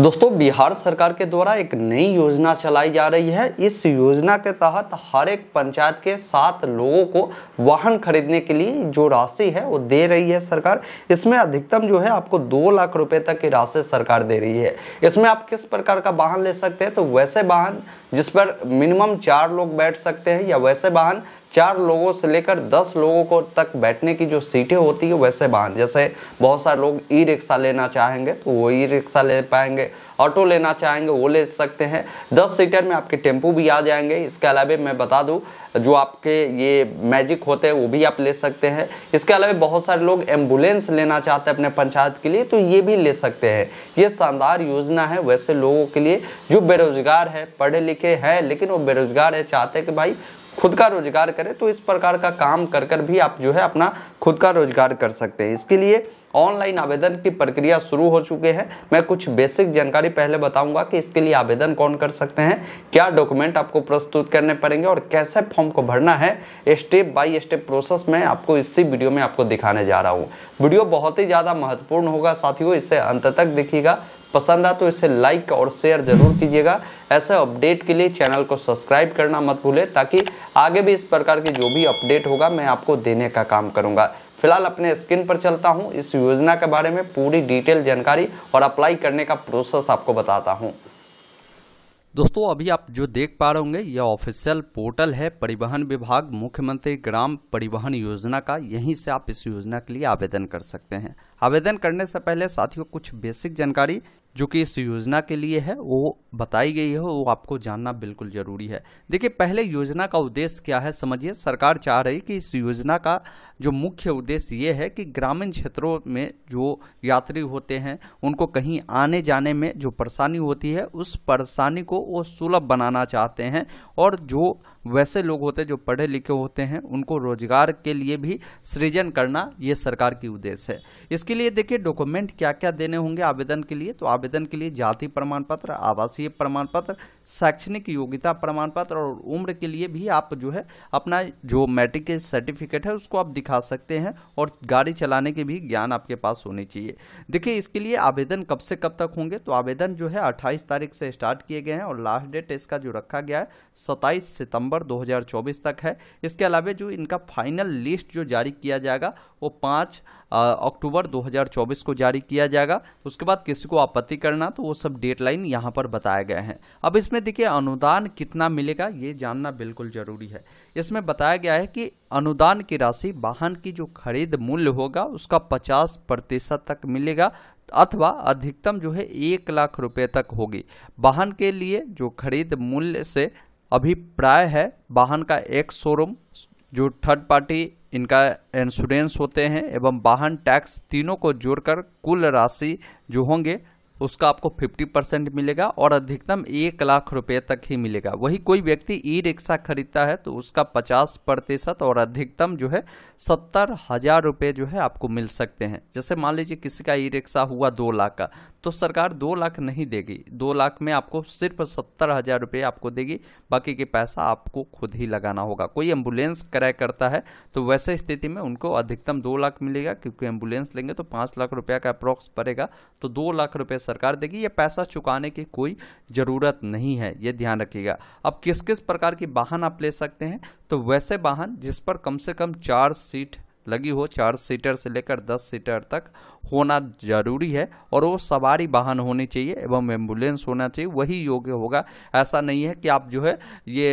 दोस्तों बिहार सरकार के द्वारा एक नई योजना चलाई जा रही है इस योजना के तहत हर एक पंचायत के सात लोगों को वाहन खरीदने के लिए जो राशि है वो दे रही है सरकार इसमें अधिकतम जो है आपको दो लाख रुपए तक की राशि सरकार दे रही है इसमें आप किस प्रकार का वाहन ले सकते हैं तो वैसे वाहन जिस पर मिनिमम चार लोग बैठ सकते हैं या वैसे वाहन चार लोगों से लेकर दस लोगों को तक बैठने की जो सीटें होती है वैसे वाहन जैसे बहुत सारे लोग ई रिक्शा लेना चाहेंगे तो वो ई रिक्शा ले पाएंगे ऑटो लेना चाहेंगे वो ले सकते हैं दस सीटर में आपके टेम्पू भी आ जाएंगे इसके अलावा मैं बता दूँ जो आपके ये मैजिक होते हैं वो भी आप ले सकते हैं इसके अलावा बहुत सारे लोग एम्बुलेंस लेना चाहते हैं अपने पंचायत के लिए तो ये भी ले सकते हैं ये शानदार योजना है वैसे लोगों के लिए जो बेरोजगार है पढ़े लिखे हैं लेकिन वो बेरोजगार है चाहते हैं कि भाई खुद का रोजगार करें तो इस प्रकार का काम कर कर भी आप जो है अपना खुद का रोजगार कर सकते हैं इसके लिए ऑनलाइन आवेदन की प्रक्रिया शुरू हो चुके हैं मैं कुछ बेसिक जानकारी पहले बताऊंगा कि इसके लिए आवेदन कौन कर सकते हैं क्या डॉक्यूमेंट आपको प्रस्तुत करने पड़ेंगे और कैसे फॉर्म को भरना है स्टेप बाय स्टेप प्रोसेस में आपको इसी वीडियो में आपको दिखाने जा रहा हूँ वीडियो बहुत ही ज़्यादा महत्वपूर्ण होगा साथियों इसे अंत तक देखिएगा पसंद आ तो इसे लाइक और शेयर जरूर कीजिएगा ऐसे अपडेट के लिए चैनल को सब्सक्राइब करना मत भूले ताकि आगे भी इस प्रकार की जो भी अपडेट होगा मैं आपको देने का काम करूँगा फिलहाल अपने स्क्रीन पर चलता हूँ इस योजना के बारे में पूरी डिटेल जानकारी और अप्लाई करने का प्रोसेस आपको बताता हूँ दोस्तों अभी आप जो देख पा रहे होंगे यह ऑफिशियल पोर्टल है परिवहन विभाग मुख्यमंत्री ग्राम परिवहन योजना का यहीं से आप इस योजना के लिए आवेदन कर सकते हैं आवेदन करने से पहले साथियों कुछ बेसिक जानकारी जो कि इस योजना के लिए है वो बताई गई है वो आपको जानना बिल्कुल जरूरी है देखिए पहले योजना का उद्देश्य क्या है समझिए सरकार चाह रही कि इस योजना का जो मुख्य उद्देश्य ये है कि ग्रामीण क्षेत्रों में जो यात्री होते हैं उनको कहीं आने जाने में जो परेशानी होती है उस परेशानी को वो सुलभ बनाना चाहते हैं और जो वैसे लोग होते हैं जो पढ़े लिखे होते हैं उनको रोजगार के लिए भी सृजन करना ये सरकार की उद्देश्य है इसके लिए देखिए डॉक्यूमेंट क्या क्या देने होंगे आवेदन के लिए तो आवेदन के लिए जाति प्रमाण पत्र आवासीय प्रमाण पत्र शैक्षणिक योग्यता प्रमाण पत्र और उम्र के लिए भी आप जो है अपना जो मैट्रिक के सर्टिफिकेट है उसको आप दिखा सकते हैं और गाड़ी चलाने के भी ज्ञान आपके पास होनी चाहिए देखिए इसके लिए आवेदन कब से कब तक होंगे तो आवेदन जो है अट्ठाईस तारीख से स्टार्ट किए गए हैं और लास्ट डेट इसका जो रखा गया है सत्ताईस सितंबर दो तक है इसके अलावा जो इनका फाइनल लिस्ट जो जारी किया जाएगा वो पाँच अक्टूबर 2024 को जारी किया जाएगा उसके बाद किसी को आपत्ति करना तो वो सब डेट लाइन यहाँ पर बताए गए हैं अब इसमें देखिए अनुदान कितना मिलेगा ये जानना बिल्कुल ज़रूरी है इसमें बताया गया है कि अनुदान की राशि वाहन की जो खरीद मूल्य होगा उसका पचास प्रतिशत तक मिलेगा अथवा अधिकतम जो है एक लाख रुपए तक होगी वाहन के लिए जो खरीद मूल्य से अभिप्राय है वाहन का एक शोरूम जो थर्ड पार्टी इनका इंश्योरेंस होते हैं एवं वाहन टैक्स तीनों को जोड़कर कुल राशि जो होंगे उसका आपको 50 परसेंट मिलेगा और अधिकतम एक लाख रुपए तक ही मिलेगा वही कोई व्यक्ति ई रिक्शा खरीदता है तो उसका 50 प्रतिशत और अधिकतम जो है सत्तर हज़ार रुपये जो है आपको मिल सकते हैं जैसे मान लीजिए किसी का ई रिक्शा हुआ दो लाख का तो सरकार दो लाख नहीं देगी दो लाख में आपको सिर्फ सत्तर हज़ार रुपये आपको देगी बाकी के पैसा आपको खुद ही लगाना होगा कोई एम्बुलेंस क्रय करता है तो वैसे स्थिति में उनको अधिकतम दो लाख मिलेगा क्योंकि एम्बुलेंस लेंगे तो पाँच लाख रुपया का अप्रॉक्स पड़ेगा तो दो लाख रुपये सरकार देगी ये पैसा चुकाने की कोई ज़रूरत नहीं है ये ध्यान रखिएगा अब किस किस प्रकार की वाहन आप ले सकते हैं तो वैसे वाहन जिस पर कम से कम चार सीट लगी हो चार सीटर से लेकर दस सीटर तक होना जरूरी है और वो सवारी वाहन होनी चाहिए एवं एम्बुलेंस होना चाहिए वही योग्य होगा ऐसा नहीं है कि आप जो है ये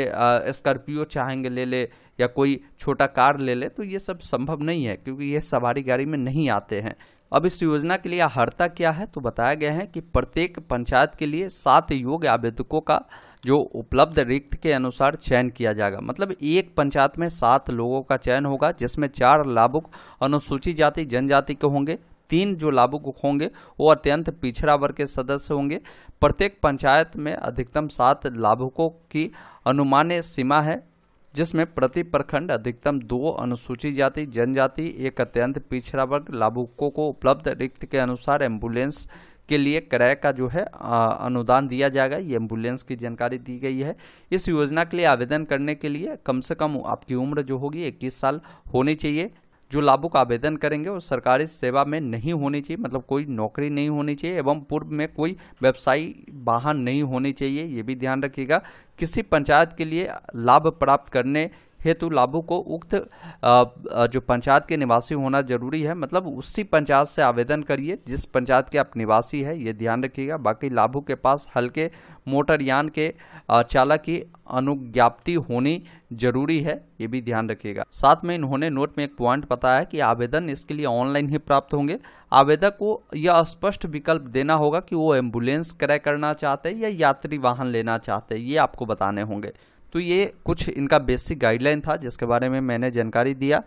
स्कॉर्पियो चाहेंगे ले ले या कोई छोटा कार ले ले तो ये सब संभव नहीं है क्योंकि ये सवारी गाड़ी में नहीं आते हैं अब इस योजना के लिए अहर्ता क्या है तो बताया गया है कि प्रत्येक पंचायत के लिए सात योग्य आवेदकों का जो उपलब्ध रिक्त के अनुसार चयन किया जाएगा मतलब एक पंचायत में सात लोगों का चयन होगा जिसमें चार लाभुक अनुसूचित जाति जनजाति के होंगे तीन जो लाभुक होंगे वो अत्यंत पिछड़ा वर्ग के सदस्य होंगे प्रत्येक पंचायत में अधिकतम सात लाभुकों की अनुमान्य सीमा है जिसमें प्रति प्रखंड अधिकतम दो अनुसूचित जाति जनजाति एक अत्यंत पिछड़ा वर्ग लाभुकों को उपलब्ध रिक्त के अनुसार एम्बुलेंस के लिए किराए का जो है आ, अनुदान दिया जाएगा ये एम्बुलेंस की जानकारी दी गई है इस योजना के लिए आवेदन करने के लिए कम से कम आपकी उम्र जो होगी 21 साल होनी चाहिए जो लाभों का आवेदन करेंगे वो सरकारी सेवा में नहीं होनी चाहिए मतलब कोई नौकरी नहीं होनी चाहिए एवं पूर्व में कोई व्यवसायी वाहन नहीं होनी चाहिए ये भी ध्यान रखिएगा किसी पंचायत के लिए लाभ प्राप्त करने हेतु लाभुक को उक्त जो पंचायत के निवासी होना जरूरी है मतलब उसी पंचायत से आवेदन करिए जिस पंचायत के आप निवासी है ये ध्यान रखिएगा बाकी लाभुक के पास हल्के मोटरयान के चालक की अनुज्ञाप्ति होनी जरूरी है ये भी ध्यान रखिएगा साथ में इन्होंने नोट में एक पॉइंट बताया कि आवेदन इसके लिए ऑनलाइन ही प्राप्त होंगे आवेदक को यह स्पष्ट विकल्प देना होगा कि वो एम्बुलेंस क्रय करना चाहते हैं या यात्री वाहन लेना चाहते हैं ये आपको बताने होंगे तो ये कुछ इनका बेसिक गाइडलाइन था जिसके बारे में मैंने जानकारी दिया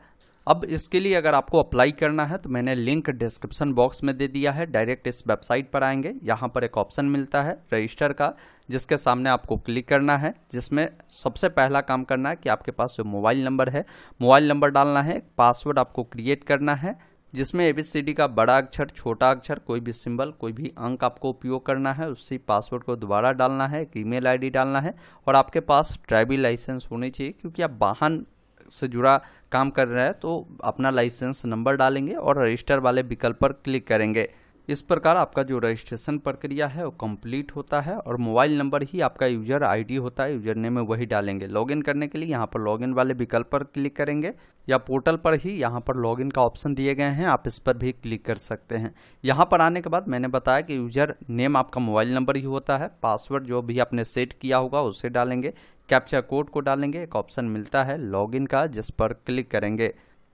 अब इसके लिए अगर आपको अप्लाई करना है तो मैंने लिंक डिस्क्रिप्शन बॉक्स में दे दिया है डायरेक्ट इस वेबसाइट पर आएंगे यहाँ पर एक ऑप्शन मिलता है रजिस्टर का जिसके सामने आपको क्लिक करना है जिसमें सबसे पहला काम करना है कि आपके पास जो मोबाइल नंबर है मोबाइल नंबर डालना है पासवर्ड आपको क्रिएट करना है जिसमें एबीसीडी का बड़ा अक्षर छोटा अक्षर कोई भी सिंबल कोई भी अंक आपको उपयोग करना है उसी पासवर्ड को दोबारा डालना है एक ईमेल आईडी डालना है और आपके पास ड्राइविंग लाइसेंस होनी चाहिए क्योंकि आप वाहन से जुड़ा काम कर रहे हैं तो अपना लाइसेंस नंबर डालेंगे और रजिस्टर वाले विकल्प पर क्लिक करेंगे इस प्रकार आपका जो रजिस्ट्रेशन प्रक्रिया है वो कंप्लीट होता है और मोबाइल नंबर ही आपका यूजर आईडी होता है यूजर नेम में वही डालेंगे लॉगिन करने के लिए यहाँ पर लॉगिन वाले विकल्प पर क्लिक करेंगे या पोर्टल पर ही यहाँ पर लॉगिन का ऑप्शन दिए गए हैं आप इस पर भी क्लिक कर सकते हैं यहाँ पर आने के बाद मैंने बताया कि यूजर नेम आपका मोबाइल नंबर ही होता है पासवर्ड जो भी आपने सेट किया होगा उसे डालेंगे कैप्चा कोड को डालेंगे एक ऑप्शन मिलता है लॉगिन का जिस पर क्लिक करेंगे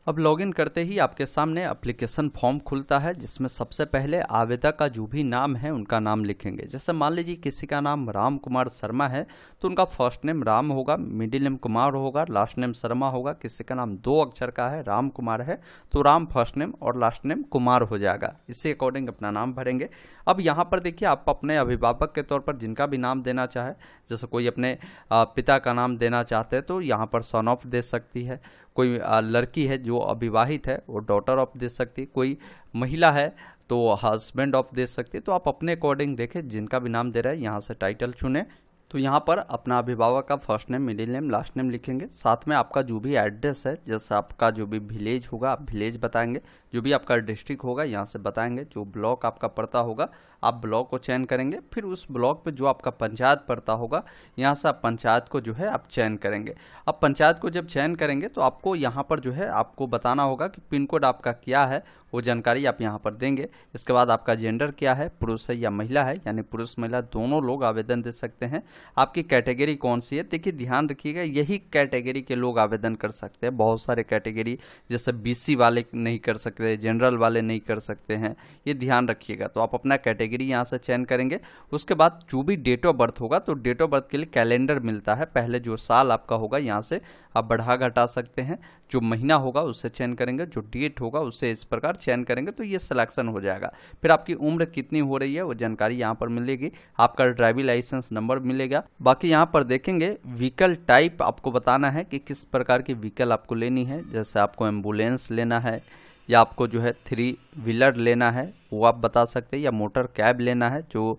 अब लॉगिन करते ही आपके सामने एप्लीकेशन फॉर्म खुलता है जिसमें सबसे पहले आवेदक का जो भी नाम है उनका नाम लिखेंगे जैसे मान लीजिए किसी का नाम राम कुमार शर्मा है तो उनका फर्स्ट नेम राम होगा मिडिल नेम कुमार होगा लास्ट नेम शर्मा होगा किसी का नाम दो अक्षर का है राम कुमार है तो राम फर्स्ट नेम और लास्ट नेम कुमार हो जाएगा इसी अकॉर्डिंग अपना नाम भरेंगे अब यहाँ पर देखिए आप अपने अभिभावक के तौर पर जिनका भी नाम देना चाहे जैसे कोई अपने पिता का नाम देना चाहते हैं तो यहाँ पर सन ऑफ दे सकती है कोई लड़की है जो अविवाहित है वो डॉटर ऑफ दे सकती कोई महिला है तो हस्बैंड ऑफ दे सकती तो आप अपने अकॉर्डिंग देखें जिनका भी नाम दे रहा है यहाँ से टाइटल चुने तो यहाँ पर अपना अभिभावक का first name middle name last name लिखेंगे साथ में आपका जो भी एड्रेस है जैसे आपका जो भी विलेज होगा आप विलेज बताएंगे जो भी आपका डिस्ट्रिक्ट होगा यहाँ से बताएंगे जो ब्लॉक आपका पड़ता होगा आप ब्लॉक को चयन करेंगे फिर उस ब्लॉक पे जो आपका पंचायत पड़ता होगा यहाँ से आप पंचायत को जो है आप चयन करेंगे अब पंचायत को जब चयन करेंगे तो आपको यहाँ पर जो है आपको बताना होगा कि पिन कोड आपका क्या है वो जानकारी आप यहाँ पर देंगे इसके बाद आपका जेंडर क्या है पुरुष है या महिला है यानी पुरुष महिला दोनों लोग आवेदन दे सकते हैं आपकी कैटेगरी कौन सी है देखिए ध्यान रखिएगा यही कैटेगरी के लोग आवेदन कर सकते हैं बहुत सारे कैटेगरी जैसे बीसी वाले नहीं कर सकते जनरल वाले नहीं कर सकते हैं ये ध्यान रखिएगा तो आप अपना कैटेगरी कैटेगरी यहाँ से चयन करेंगे उसके बाद जो भी डेट ऑफ बर्थ होगा तो डेट ऑफ बर्थ के लिए कैलेंडर मिलता है पहले जो साल आपका होगा यहाँ से आप बढ़ा घटा सकते हैं जो महीना होगा उससे चयन करेंगे जो डेट होगा उससे इस प्रकार चयन करेंगे तो ये सिलेक्शन हो जाएगा फिर आपकी उम्र कितनी हो रही है वो जानकारी यहाँ पर मिलेगी आपका ड्राइविंग लाइसेंस नंबर मिलेगा बाकी यहाँ पर देखेंगे व्हीकल टाइप आपको बताना है कि किस प्रकार की व्हीकल आपको लेनी है जैसे आपको एम्बुलेंस लेना है या आपको जो है थ्री व्हीलर लेना है वो आप बता सकते हैं या मोटर कैब लेना है जो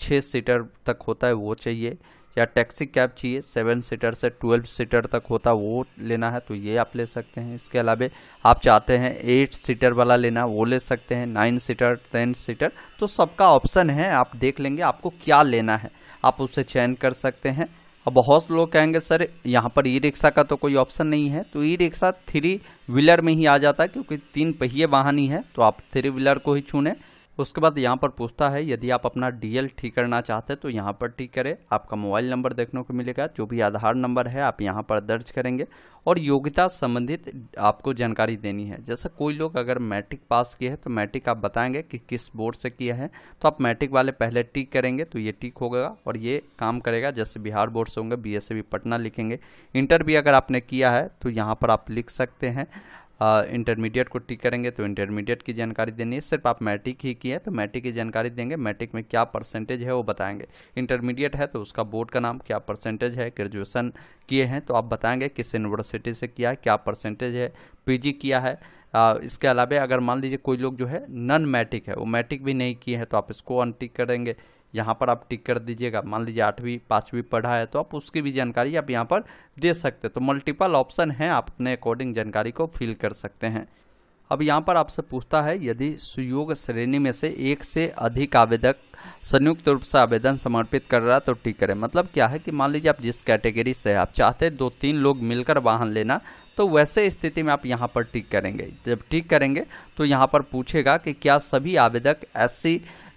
छः सीटर तक होता है वो चाहिए या टैक्सी कैब चाहिए सेवन सीटर से ट्वेल्व सीटर तक होता वो लेना है तो ये आप ले सकते हैं इसके अलावा आप चाहते हैं एट सीटर वाला लेना वो ले सकते हैं नाइन सीटर टेन सीटर तो सबका ऑप्शन है आप देख लेंगे आपको क्या लेना है आप उसे चयन कर सकते हैं अब बहुत लोग कहेंगे सर यहाँ पर ई रिक्शा का तो कोई ऑप्शन नहीं है तो ई रिक्शा थ्री व्हीलर में ही आ जाता है क्योंकि तीन पहिए वाहन ही है तो आप थ्री व्हीलर को ही चुनें उसके बाद यहाँ पर पूछता है यदि आप अपना डीएल ठीक करना चाहते हैं तो यहाँ पर ठीक करें आपका मोबाइल नंबर देखने को मिलेगा जो भी आधार नंबर है आप यहाँ पर दर्ज करेंगे और योग्यता संबंधित आपको जानकारी देनी है जैसे कोई लोग अगर मैट्रिक पास किए हैं तो मैट्रिक आप बताएंगे कि किस बोर्ड से किया है तो आप मैट्रिक वाले पहले टिक करेंगे तो ये टिक होगा और ये काम करेगा जैसे बिहार बोर्ड से होंगे बी एस e पटना लिखेंगे इंटर भी अगर आपने किया है तो यहाँ पर आप लिख सकते हैं इंटरमीडिएट को टिक करेंगे तो इंटरमीडिएट की जानकारी देनी है सिर्फ आप मैट्रिक ही किए तो मैट्रिक की जानकारी देंगे मैट्रिक में क्या परसेंटेज है वो बताएंगे इंटरमीडिएट है तो उसका बोर्ड का नाम क्या परसेंटेज है ग्रेजुएसन किए हैं तो आप बताएंगे किस यूनिवर्सिटी से किया है क्या परसेंटेज है पी किया है आ, इसके अलावा अगर मान लीजिए कोई लोग जो है नन मैट्रिक है वो मैट्रिक भी नहीं किए हैं तो आप इसको अनटिक करेंगे यहाँ पर आप टिक कर दीजिएगा मान लीजिए आठवीं पाँचवीं पढ़ा है तो आप उसकी भी जानकारी आप यहाँ पर दे सकते हैं तो मल्टीपल ऑप्शन हैं आप अपने अकॉर्डिंग जानकारी को फिल कर सकते हैं अब यहाँ पर आपसे पूछता है यदि सुयोग श्रेणी में से एक से अधिक आवेदक संयुक्त रूप से आवेदन समर्पित कर रहा है तो टिक करें मतलब क्या है कि मान लीजिए आप जिस कैटेगरी से आप चाहते दो तीन लोग मिलकर वाहन लेना तो वैसे स्थिति में आप यहाँ पर टिक करेंगे जब टिक करेंगे तो यहाँ पर पूछेगा कि क्या सभी आवेदक एस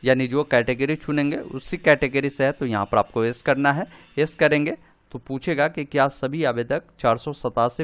यानी जो कैटेगरी चुनेंगे उसी कैटेगरी से है तो यहाँ पर आपको एस करना है एस करेंगे तो पूछेगा कि क्या सभी आवेदक चार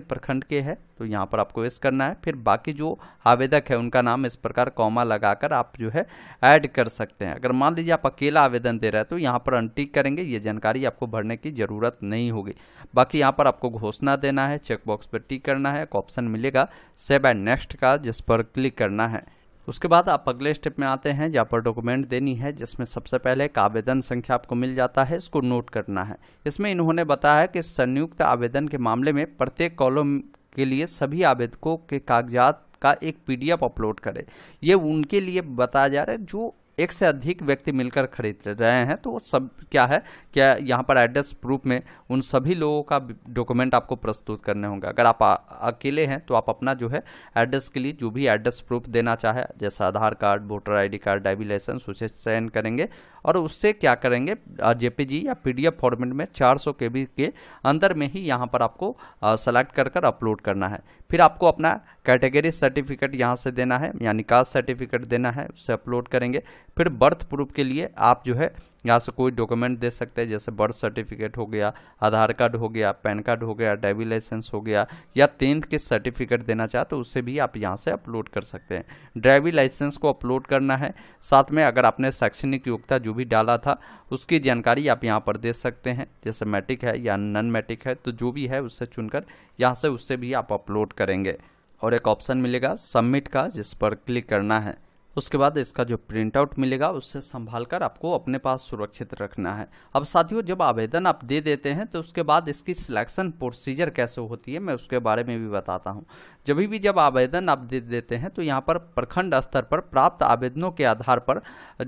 प्रखंड के हैं तो यहाँ पर आपको एस करना है फिर बाकी जो आवेदक है उनका नाम इस प्रकार कॉमा लगाकर आप जो है ऐड कर सकते हैं अगर मान लीजिए आप अकेला आवेदन दे रहे हैं तो यहाँ पर अनटिक करेंगे ये जानकारी आपको भरने की ज़रूरत नहीं होगी बाकी यहाँ पर आपको घोषणा देना है चेकबॉक्स पर टिक करना है एक ऑप्शन मिलेगा सेव एंड नेक्स्ट का जिस पर क्लिक करना है उसके बाद आप अगले स्टेप में आते हैं जहाँ पर डॉक्यूमेंट देनी है जिसमें सबसे पहले एक आवेदन संख्या आपको मिल जाता है इसको नोट करना है इसमें इन्होंने बताया कि संयुक्त आवेदन के मामले में प्रत्येक कॉलम के लिए सभी आवेदकों के कागजात का एक पीडीएफ अपलोड करें ये उनके लिए बताया जा रहा है जो एक से अधिक व्यक्ति मिलकर खरीद रहे हैं तो सब क्या है क्या यहाँ पर एड्रेस प्रूफ में उन सभी लोगों का डॉक्यूमेंट आपको प्रस्तुत करने होंगे अगर आप अकेले हैं तो आप अपना जो है एड्रेस के लिए जो भी एड्रेस प्रूफ देना चाहे जैसे Aadhaar card voter ID card driving licence उसे सेंड करेंगे और उससे क्या करेंगे जेपीजी या पीडीएफ फॉर्मेट में 400 सौ के अंदर में ही यहाँ पर आपको सेलेक्ट कर कर अपलोड करना है फिर आपको अपना कैटेगरी सर्टिफिकेट यहाँ से देना है या निकास सर्टिफिकेट देना है उससे अपलोड करेंगे फिर बर्थ प्रूफ के लिए आप जो है यहाँ से कोई डॉक्यूमेंट दे सकते हैं जैसे बर्थ सर्टिफिकेट हो गया आधार कार्ड हो गया पैन कार्ड हो गया ड्राइविंग लाइसेंस हो गया या टेंथ के सर्टिफिकेट देना चाहे तो उससे भी आप यहाँ से अपलोड कर सकते हैं ड्राइविंग लाइसेंस को अपलोड करना है साथ में अगर आपने शैक्षणिक योग्यता जो भी डाला था उसकी जानकारी आप यहाँ पर दे सकते हैं जैसे मैट्रिक है या नन मैट्रिक है तो जो भी है उससे चुनकर यहाँ से उससे भी आप अपलोड करेंगे और एक ऑप्शन मिलेगा सबमिट का जिस पर क्लिक करना है उसके बाद इसका जो प्रिंट आउट मिलेगा उससे संभाल कर आपको अपने पास सुरक्षित रखना है अब साथियों जब आवेदन आप दे देते हैं तो उसके बाद इसकी सिलेक्शन प्रोसीजर कैसे होती है मैं उसके बारे में भी बताता हूँ जब भी जब आवेदन आप दे देते हैं तो यहाँ पर प्रखंड स्तर पर प्राप्त आवेदनों के आधार पर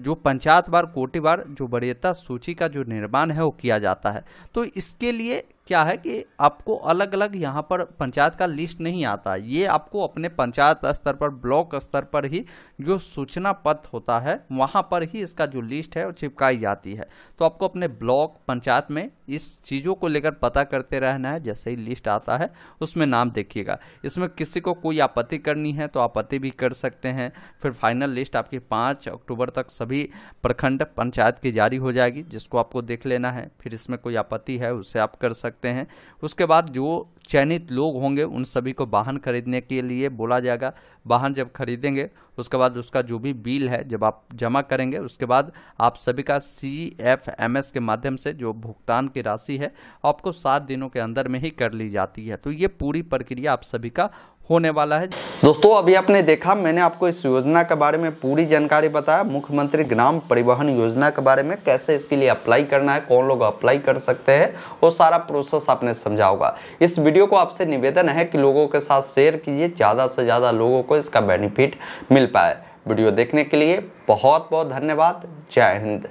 जो पंचायत बार कोटिवार जो वरीयता सूची का जो निर्माण है वो किया जाता है तो इसके लिए क्या है कि आपको अलग अलग यहाँ पर पंचायत का लिस्ट नहीं आता ये आपको अपने पंचायत स्तर पर ब्लॉक स्तर पर ही जो सूचना पत्र होता है वहाँ पर ही इसका जो लिस्ट है वो चिपकाई जाती है तो आपको अपने ब्लॉक पंचायत में इस चीज़ों को लेकर पता करते रहना है जैसे ही लिस्ट आता है उसमें नाम देखिएगा इसमें किसी को कोई आपत्ति करनी है तो आपत्ति भी कर सकते हैं फिर फाइनल लिस्ट आपकी पाँच अक्टूबर तक सभी प्रखंड पंचायत की जारी हो जाएगी जिसको आपको देख लेना है फिर इसमें कोई आपत्ति है उसे आप कर सकते सकते हैं उसके बाद जो चयनित लोग होंगे उन सभी को वाहन खरीदने के लिए बोला जाएगा वाहन जब खरीदेंगे उसके बाद उसका जो भी बिल है जब आप जमा करेंगे उसके बाद आप सभी का सी एफ एम एस के माध्यम से जो भुगतान की राशि है आपको सात दिनों के अंदर में ही कर ली जाती है तो ये पूरी प्रक्रिया आप सभी का होने वाला है दोस्तों अभी आपने देखा मैंने आपको इस योजना के बारे में पूरी जानकारी बताया मुख्यमंत्री ग्राम परिवहन योजना के बारे में कैसे इसके लिए अप्लाई करना है कौन लोग अप्लाई कर सकते हैं वो सारा प्रोसेस आपने समझा होगा इस वीडियो को आपसे निवेदन है कि लोगों के साथ शेयर कीजिए ज़्यादा से ज़्यादा लोगों को इसका बेनिफिट मिल पाए वीडियो देखने के लिए बहुत बहुत धन्यवाद जय हिंद